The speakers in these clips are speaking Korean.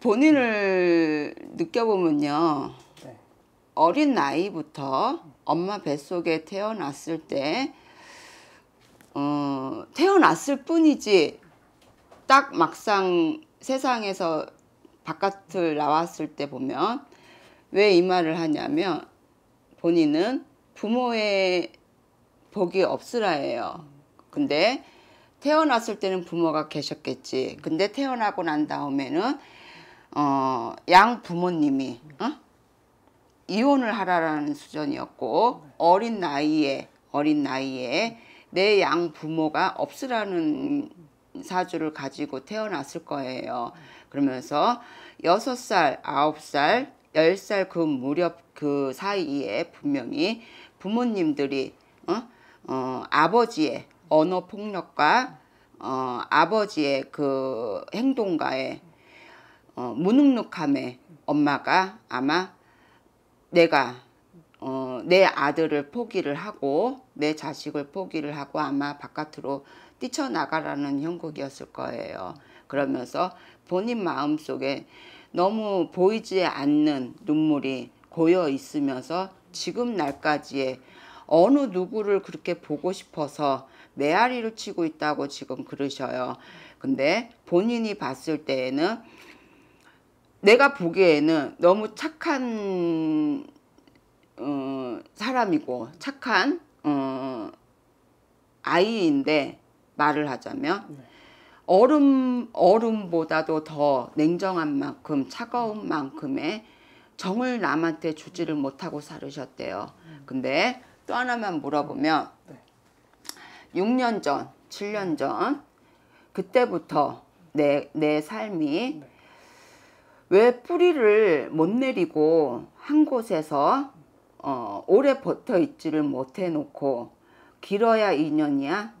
본인을 느껴보면요. 네. 어린 나이부터 엄마 뱃속에 태어났을 때 어, 태어났을 뿐이지 딱 막상 세상에서 바깥을 나왔을 때 보면 왜 이 말을 하냐면 본인은 부모의 복이 없으라예요. 근데 태어났을 때는 부모가 계셨겠지. 근데 태어나고 난 다음에는 어, 양 부모님이 어? 이혼을 하라라는 수전이었고 어린 나이에 어린 나이에 내 양 부모가 없으라는 사주를 가지고 태어났을 거예요. 그러면서 여섯 살 아홉 살열살그 무렵 그 사이에 분명히 부모님들이 어? 어, 아버지의 언어 폭력과 어, 아버지의 그 행동과의 어, 무능력함에 엄마가 아마 내가 어, 내 아들을 포기를 하고 내 자식을 포기를 하고 아마 바깥으로 뛰쳐나가라는 형국이었을 거예요. 그러면서 본인 마음속에 너무 보이지 않는 눈물이 고여 있으면서 지금 날까지의 어느 누구를 그렇게 보고 싶어서 메아리를 치고 있다고 지금 그러셔요. 근데 본인이 봤을 때에는 내가 보기에는 너무 착한 어, 사람이고 착한 어, 아이인데 말을 하자면 네. 얼음 얼음보다도 더 냉정한 만큼 차가운 만큼의 정을 남한테 주지를 못하고 살으셨대요. 음. 근데 또 하나만 물어보면 네. 6년 전, 7년 전 그때부터 내, 내 삶이 네. 왜 뿌리를 못 내리고 한 곳에서 어, 오래 버텨 있지를 못해 놓고 길어야 2년이야?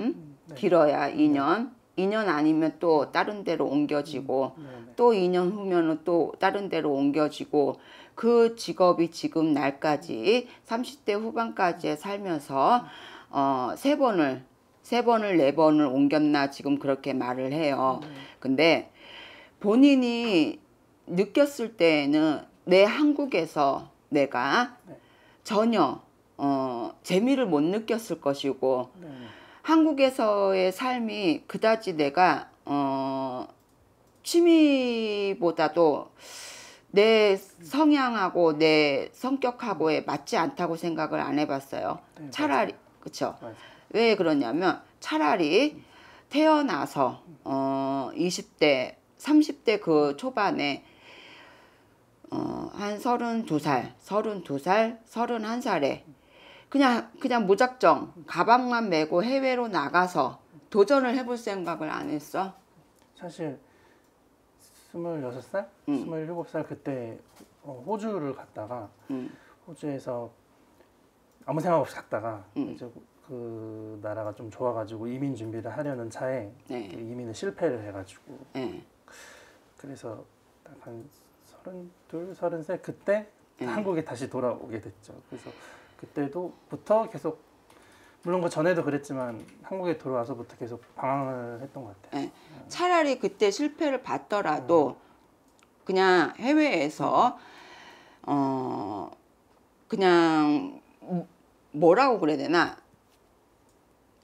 응? 음, 네. 길어야 2년. 2년 아니면 또 다른 데로 옮겨지고 음, 네, 네, 또 2년 후면은 또 다른 데로 옮겨지고 그 직업이 지금 날까지 30대 후반까지 살면서 어, 세 번을 세 번을 네 번을 옮겼나 지금 그렇게 말을 해요. 네. 근데 본인이 느꼈을 때에는 내 한국에서 내가 네. 전혀 어, 재미를 못 느꼈을 것이고 네. 한국에서의 삶이 그다지 내가 어, 취미보다도 내 성향하고 내 성격하고에 맞지 않다고 생각을 안 해봤어요. 네, 차라리 그쵸? 맞왜 그러냐면 차라리 음. 태어나서 어, 20대 30대 그 초반에 어, 한 32살, 32살, 31살에 그냥 그냥 무작정 가방만 메고 해외로 나가서 도전을 해볼 생각을 안 했어? 사실 26살, 음. 27살 그때 어, 호주를 갔다가 음. 호주에서 아무 생각 없이 갔다가 음. 이제 그 나라가 좀 좋아가지고 이민 준비를 하려는 차에 네. 그 이민을 실패를 해가지고 네. 그래서 딱한 32, 33 그때 네. 한국에 다시 돌아오게 됐죠. 그래서 그때도부터 계속 물론 그 전에도 그랬지만 한국에 돌아와서부터 계속 방황을 했던 것 같아요. 네. 차라리 그때 실패를 봤더라도 음. 그냥 해외에서 어 그냥 뭐, 뭐라고 그래야 되나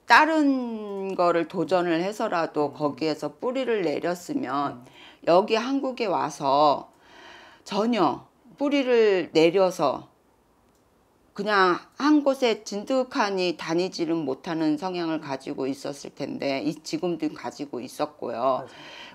다른 거를 도전을 해서라도 음. 거기에서 뿌리를 내렸으면 음. 여기 한국에 와서 전혀 뿌리를 내려서 그냥 한 곳에 진득하니 다니지는 못하는 성향을 가지고 있었을 텐데 이 지금도 가지고 있었고요.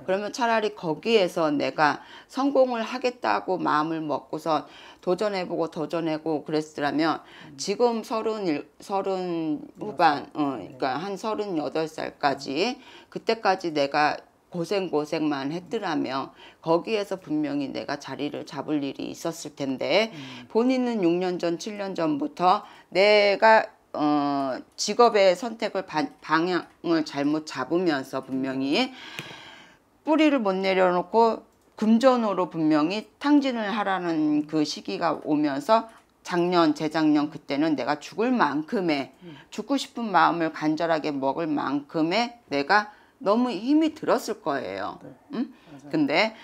그러면 차라리 거기에서 내가 성공을 하겠다고 마음을 먹고선 도전해보고 도전하고 그랬더라면 음. 지금 서른 서른 후반 어, 네. 그러니까 한 서른 여덟 살까지 그때까지 내가 고생 고생만 했더라면 거기에서 분명히 내가 자리를 잡을 일이 있었을 텐데 음. 본인은 6년 전, 7년 전부터 내가 어, 직업의 선택을 바, 방향을 잘못 잡으면서 분명히 뿌리를 못 내려놓고 금전으로 분명히 탕진을 하라는 그 시기가 오면서 작년, 재작년 그때는 내가 죽을 만큼의 죽고 싶은 마음을 간절하게 먹을 만큼의 내가 너무 힘이 들었을 거예요. 네. 응? 근데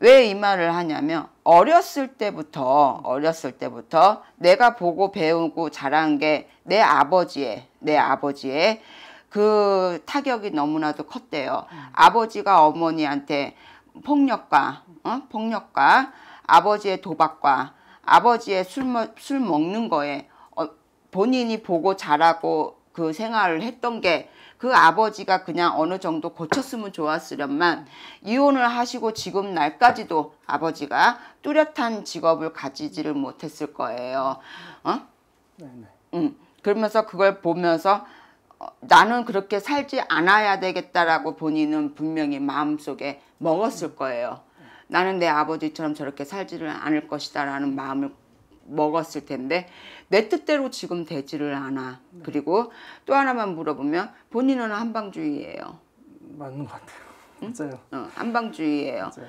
왜 이 말을 하냐면 어렸을 때부터 어렸을 때부터 내가 보고 배우고 자란 게 내 아버지의 내 아버지의 그 타격이 너무나도 컸대요. 음. 아버지가 어머니한테 폭력과 어? 폭력과 아버지의 도박과 아버지의 술, 술 먹는 거에 어, 본인이 보고 자라고 그 생활을 했던 게 그 아버지가 그냥 어느 정도 고쳤으면 좋았으련만 이혼을 하시고 지금 날까지도 아버지가 뚜렷한 직업을 가지지를 못했을 거예요. 어? 네네. 네. 음, 그러면서 그걸 보면서 어, 나는 그렇게 살지 않아야 되겠다라고 본인은 분명히 마음속에 먹었을 거예요. 나는 내 아버지처럼 저렇게 살지를 않을 것이다라는 마음을 먹었을 텐데 내 뜻대로 지금 되지를 않아. 네. 그리고 또 하나만 물어보면 본인은 한방주의예요. 맞는 것 같아요. 맞아요. 어, 한방주의예요. 맞아요.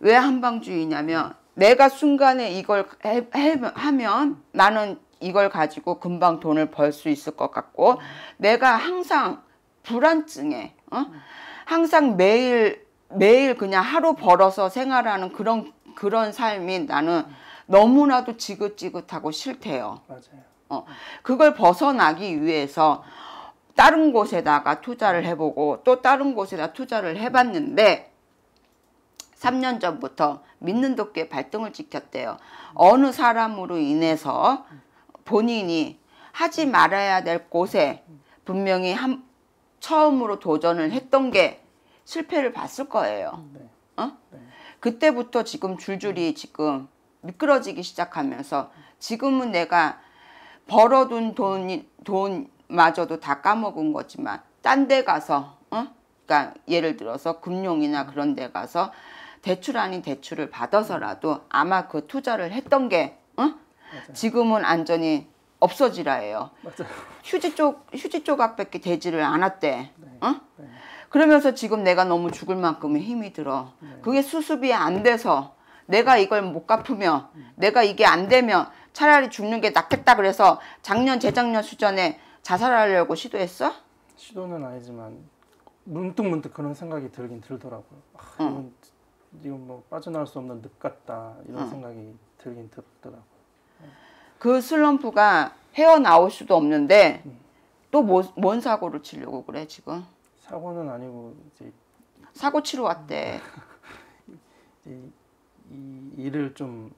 왜 한방주의냐면 내가 순간에 이걸 해, 해, 하면 나는 이걸 가지고 금방 돈을 벌 수 있을 것 같고 내가 항상 불안증에 어? 항상 매일 매일 그냥 하루 벌어서 생활하는 그런 그런 삶이 나는 너무나도 지긋지긋하고 싫대요. 맞아요. 어, 그걸 벗어나기 위해서 다른 곳에다가 투자를 해보고 또 다른 곳에다 투자를 해봤는데 3년 전부터 믿는 도끼 발등을 찍혔대요. 어느 사람으로 인해서 본인이 하지 말아야 될 곳에 분명히 한, 처음으로 도전을 했던 게 실패를 봤을 거예요. 음, 네. 어? 네. 그때부터 지금 줄줄이 지금 미끄러지기 시작하면서 지금은 내가 벌어둔 돈 돈마저도 다 까먹은 거지만 딴 데 가서 어? 그러니까 예를 들어서 금융이나 그런 데 가서 대출 아닌 대출을 받아서라도 아마 그 투자를 했던 게 어? 맞아요. 지금은 안전이 없어지라예요. 맞아요. 휴지 쪽 휴지 조각밖에 되지를 않았대. 네. 어? 네. 그러면서 지금 내가 너무 죽을 만큼의 힘이 들어. 네. 그게 수습이 안 돼서 내가 이걸 못 갚으며 음. 내가 이게 안 되면 차라리 죽는 게 낫겠다 그래서 작년 재작년 수전에 자살하려고 시도했어? 시도는 아니지만 문득문득 문득 그런 생각이 들긴 들더라고요. 아, 이건, 응. 이건 뭐 빠져나올 수 없는 늑 같다 이런 응. 생각이 들긴 들더라고요. 그 슬럼프가 헤어나올 수도 없는데 또뭔 뭐, 사고를 치려고 그래 지금? 사고는 아니고 이제 사고 치러 왔대. 이, 이 일을 좀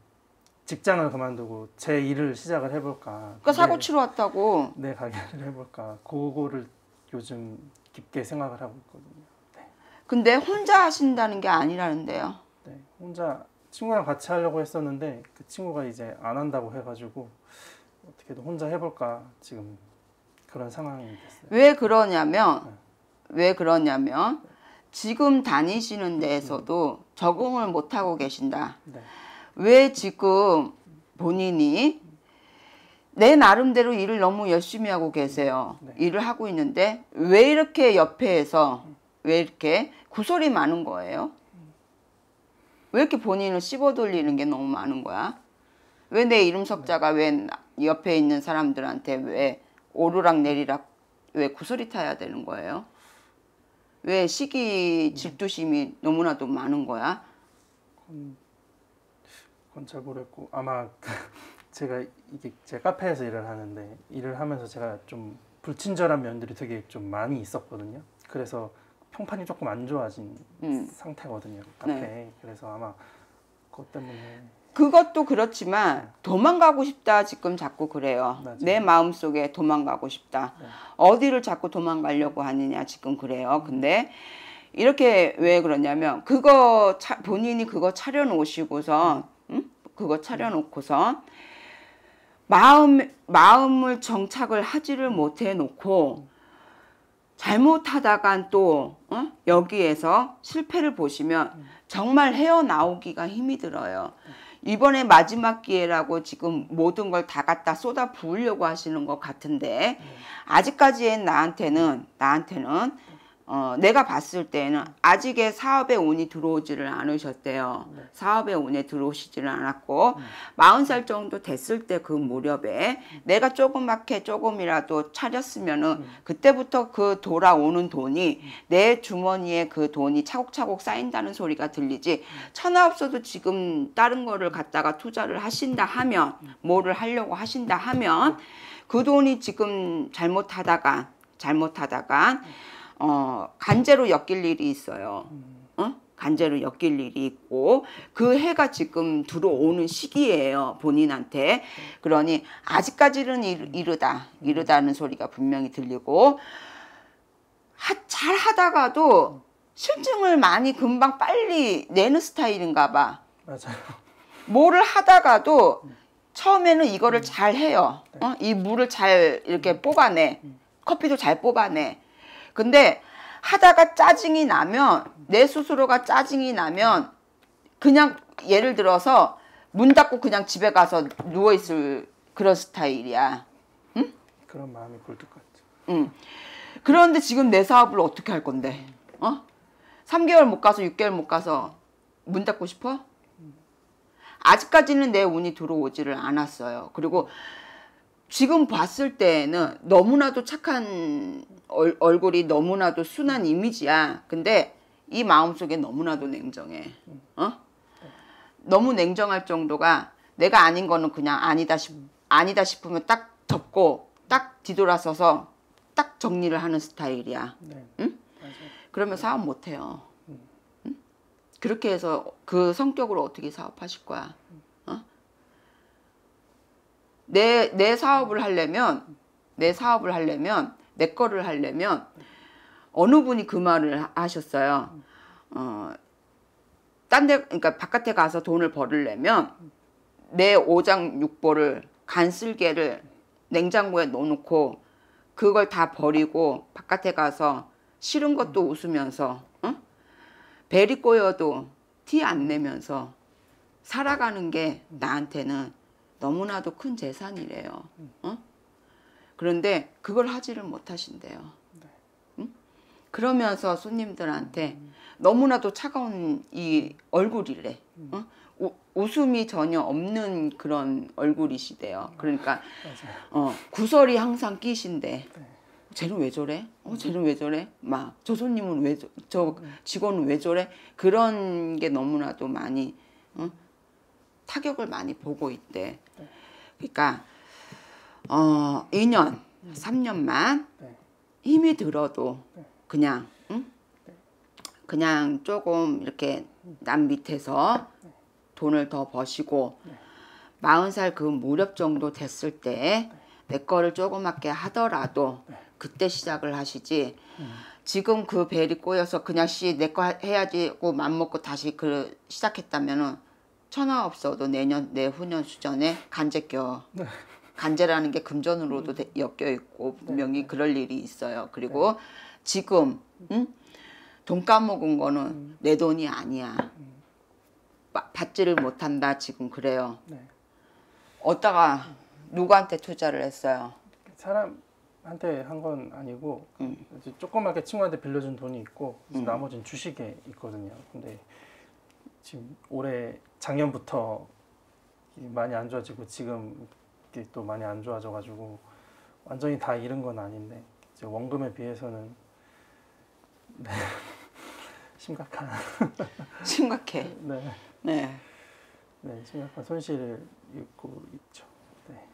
직장을 그만두고 제 일을 시작을 해볼까. 그러니까 사고 네. 치러 왔다고. 내 네, 가게를 해볼까. 그거를 요즘 깊게 생각을 하고 있거든요. 네. 근데 혼자 하신다는 게 아니라는데요. 네, 혼자 친구랑 같이 하려고 했었는데 그 친구가 이제 안 한다고 해가지고 어떻게든 혼자 해볼까 지금 그런 상황이 됐어요. 왜 그러냐면 네. 왜 그러냐면 지금 다니시는 데에서도 적응을 못 하고 계신다. 네. 왜 지금 본인이 내 나름대로 일을 너무 열심히 하고 계세요. 네. 일을 하고 있는데 왜 이렇게 옆에서 왜 이렇게 구설이 많은 거예요? 왜 이렇게 본인을 씹어 돌리는 게 너무 많은 거야? 왜 내 이름 석자가 왜 옆에 있는 사람들한테 왜 오르락 내리락 왜 구설이 타야 되는 거예요? 왜 시기 음. 질투심이 너무나도 많은 거야? 그 그건 잘 모르겠고 아마 제가 이게 제 카페에서 일을 하는데 일을 하면서 제가 좀 불친절한 면들이 되게 좀 많이 있었거든요. 그래서 평판이 조금 안 좋아진 음. 상태거든요. 카페. 네. 그래서 아마 그것 때문에 그것도 그렇지만 네. 도망가고 싶다 지금 자꾸 그래요. 맞아요. 내 마음속에 도망가고 싶다. 네. 어디를 자꾸 도망가려고 하느냐 지금 그래요. 음. 근데 이렇게 왜 그러냐면 그거 차, 본인이 그거 차려놓으시고서 음. 응? 그거 차려놓고서 마음 마음을 정착을 하지를 못해 놓고 잘못하다간 또 어? 여기에서 실패를 보시면 음. 정말 헤어나오기가 힘이 들어요. 이번에 마지막 기회라고 지금 모든 걸 다 갖다 쏟아 부으려고 하시는 것 같은데 네. 아직까지의 나한테는 나한테는 어, 내가 봤을 때는 아직의 사업의 운이 들어오지를 않으셨대요. 네. 사업의 운에 들어오시지를 않았고 음. 마흔 네. 살 정도 됐을 때 그 무렵에 내가 조그맣게 조금이라도 차렸으면은 네. 그때부터 그 돌아오는 돈이 음. 내 주머니에 그 돈이 차곡차곡 쌓인다는 소리가 들리지 천하 없어도 지금 다른 거를 갖다가 투자를 하신다 하면 뭐를 하려고 하신다 하면 그 돈이 지금 잘못하다가 잘못하다가 어, 간제로 엮일 일이 있어요. 어? 간제로 엮일 일이 있고 그 해가 지금 들어오는 시기예요 본인한테 그러니 아직까지는 이르, 다 이르다는 소리가 분명히 들리고 하, 잘 하다가도 실증을 많이 금방 빨리 내는 스타일인가 봐 맞아요 뭐를 하다가도 처음에는 이거를 음. 잘 해요 네. 어? 이 물을 잘 이렇게 음. 뽑아내 음. 커피도 잘 뽑아내 근데 하다가 짜증이 나면 내 스스로가 짜증이 나면 그냥 예를 들어서 문 닫고 그냥 집에 가서 누워 있을 그런 스타일이야. 응? 그런 마음이 굴뚝 같죠. 응. 그런데 지금 내 사업을 어떻게 할 건데? 어? 3개월 못 가서 6개월 못 가서 문 닫고 싶어? 아직까지는 내 운이 들어오지를 않았어요. 그리고 지금 봤을 때는 너무나도 착한 얼, 얼굴이 너무나도 순한 이미지야. 근데 이 마음속에 너무나도 냉정해. 어? 너무 냉정할 정도가 내가 아닌 거는 그냥 아니다 싶 아니다 싶으면 딱 덮고 딱 뒤돌아서서 딱 정리를 하는 스타일이야. 네. 응? 그러면 네. 사업 못 해요. 음. 응? 그렇게 해서 그 성격으로 어떻게 사업하실 거야? 어? 내, 내 사업을 하려면, 내 사업을 하려면 내 거를 하려면 어느 분이 그 말을 하셨어요. 어, 딴 데, 그러니까 바깥에 가서 돈을 벌으려면 내 5장 6보를 간슬개를 냉장고에 넣어놓고 그걸 다 버리고 바깥에 가서 싫은 것도 웃으면서 어? 베리 꼬여도 티 안 내면서 살아가는 게 나한테는 너무나도 큰 재산이래요. 어? 그런데 그걸 하지를 못하신대요. 네. 그러면서 손님들한테 너무나도 차가운 이 얼굴이래. 음. 응? 우, 웃음이 전혀 없는 그런 얼굴이시대요. 음. 그러니까 어, 구설이 항상 끼신데 네. 쟤는 왜 저래? 어, 쟤는 왜 저래? 막저 손님은 왜저 음. 직원은 왜 저래? 그런 게 너무나도 많이 어? 타격을 많이 보고 있대. 네. 그러니까 어, 2년, 3년만 힘이 들어도 네. 그냥 응? 그냥 조금 이렇게 남 밑에서 돈을 더 버시고 4 0살그 무렵 정도 됐을 때 내 거를 조그맣게 하더라도 그때 시작을 하시지 지금 그 벨이 꼬여서 그냥 씨 내 거 해야지 고 맘먹고 다시 그 시작했다면은 천하 없어도 내년 내후년 수전에 간제 껴 간제라는 게 금전으로도 음. 엮여 있고 네, 분명히 네. 그럴 일이 있어요. 그리고 네. 지금 응? 돈 까먹은 거는 음. 내 돈이 아니야. 음. 받지를 못한다 지금 그래요. 네. 어디다가 누구한테 투자를 했어요? 사람한테 한 건 아니고 조그맣게 친구한테 빌려준 돈이 있고 나머지는 주식에 있거든요. 근데 지금 올해 작년부터 많이 안 좋아지고 지금 집값또 많이 안 좋아져가지고 완전히 다 잃은 건 아닌데 이제 원금에 비해서는 네. 심각한 심각해. 네. 네. 네, 심각한 손실을 입고 있죠. 네.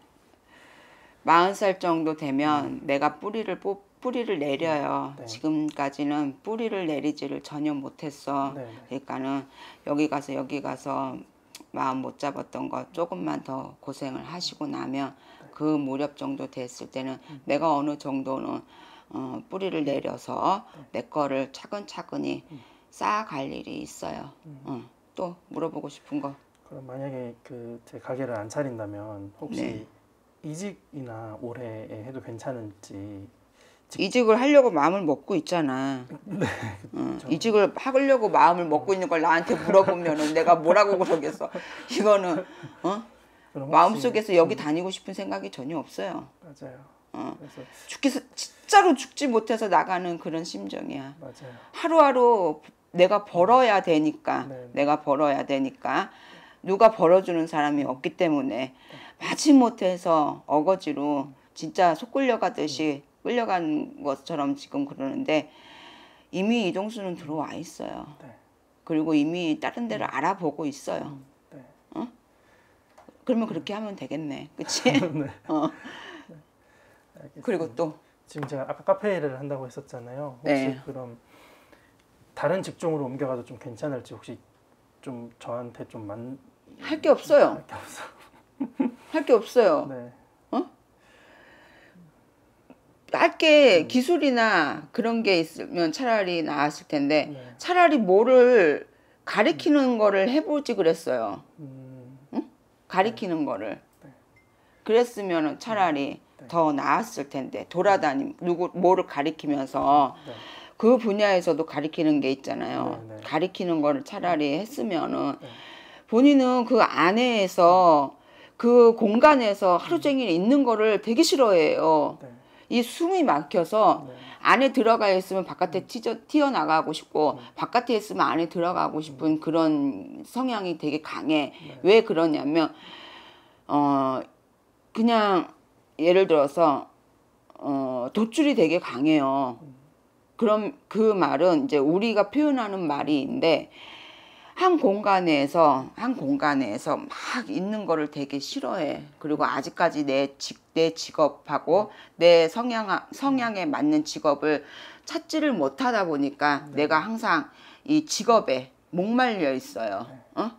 40살 정도 되면 음. 내가 뿌리를 뽑 뿌리를 내려요. 네. 지금까지는 뿌리를 내리지를 전혀 못했어. 네. 네. 그러니까는 여기 가서 여기 가서 마음 못 잡았던 것 조금만 더 고생을 하시고 나면 그 무렵 정도 됐을 때는 내가 어느 정도는 어, 뿌리를 내려서 내 거를 차근차근히 쌓아갈 일이 있어요. 어, 또 물어보고 싶은 거. 그럼 만약에 그제 가게를 안 차린다면 혹시 네. 이직이나 올해 해도 괜찮을지 이직을 하려고 마음을 먹고 있잖아. 네. 응. 어, 이직을 하려고 마음을 먹고 있는 걸 나한테 물어보면 내가 뭐라고 그러겠어. 이거는 어? 마음속에서 여기 다니고 싶은 생각이 전혀 없어요. 맞아요. 어. 그래서... 죽기 진짜로 죽지 못해서 나가는 그런 심정이야. 맞아요. 하루하루 내가 벌어야 되니까 네. 내가 벌어야 되니까 누가 벌어주는 사람이 없기 때문에 마지못해서 어거지로 진짜 속 끌려가듯이 음. 끌려간 것처럼 지금 그러는데 이미 이동수는 들어와 있어요. 네. 그리고 이미 다른 데를 음. 알아보고 있어요. 음, 네. 어? 그러면 그렇게 하면 되겠네. 그치? 네. 어. 네. 그리고 또 지금 제가 아까 카페 일을 한다고 했었잖아요. 혹시 네. 그럼 다른 직종으로 옮겨가도 좀 괜찮을지 혹시 좀 저한테 좀 만 할 게 없어요. 할 게 없어. 할게 없어요. 네. 짧게 음. 기술이나 그런 게 있으면 차라리 나았을 텐데 네. 차라리 뭐를 가리키는 음. 거를 해볼지 그랬어요. 음. 응? 가리키는 네. 거를. 네. 그랬으면 차라리 음. 네. 더 나았을 텐데 돌아다니 누구 뭐를 가리키면서 네. 그 분야에서도 가리키는 게 있잖아요. 가리키는 거를 차라리 했으면은 본인은 그 안에서 그 공간에서 하루 음. 종일 있는 거를 되게 싫어해요. 이 숨이 막혀서 네. 안에 들어가 있으면 바깥에 튀어, 음. 튀어나가고 싶고 음. 바깥에 있으면 안에 들어가고 싶은 음. 그런 성향이 되게 강해. 네. 왜 그러냐면 어 그냥 예를 들어서 어 도출이 되게 강해요. 그럼 그 말은 이제 우리가 표현하는 말이인데 한 공간에서 한 공간에서 막 있는 거를 되게 싫어해. 그리고 아직까지 내직내 직업하고 내 성향 성향에 맞는 직업을 찾지를 못하다 보니까 네. 내가 항상 이 직업에 목말려 있어요. 네. 어?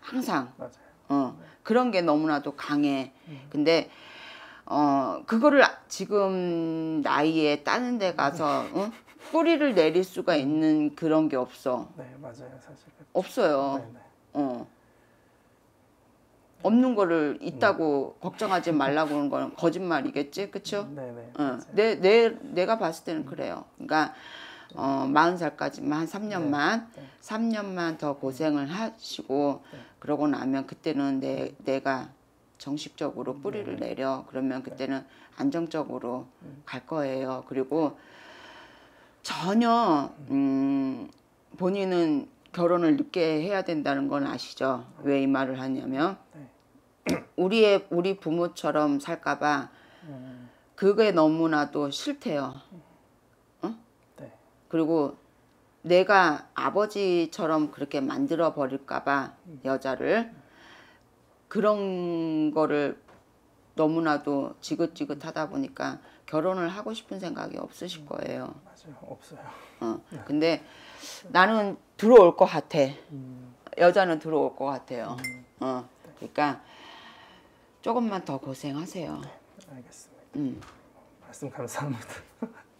항상. 맞아요. 어. 그런 게 너무나도 강해. 음. 근데 어 그거를 지금 나이에 다른 데 가서 응? 뿌리를 내릴 수가 있는 그런 게 없어. 네, 맞아요. 사실. 없어요. 네, 네. 어. 없는 거를 있다고 네. 걱정하지 말라고 하는 건 거짓말이겠지, 그렇 음, 네네. 어. 내, 내 내가 봤을 때는 그래요. 그러니까 네. 어, 40살까지만 한 3년만, 네. 3년만 더 고생을 하시고 네. 그러고 나면 그때는 내 내가 정식적으로 뿌리를 내려 그러면 그때는 안정적으로 음. 갈 거예요. 그리고 전혀 음, 본인은 결혼을 늦게 해야 된다는 건 아시죠? 왜 이 말을 하냐면 네. 우리의 우리 부모처럼 살까봐 그게 너무나도 싫대요. 어? 네. 그리고 내가 아버지처럼 그렇게 만들어 버릴까봐 여자를 그런 거를 너무나도 지긋지긋하다 보니까 결혼을 하고 싶은 생각이 없으실 거예요. 맞아요. 없어요. 어. 네. 근데 나는 들어올 것 같아. 음. 여자는 들어올 것 같아요. 음. 어. 그러니까 조금만 더 고생하세요. 네. 알겠습니다. 음. 말씀 감사합니다.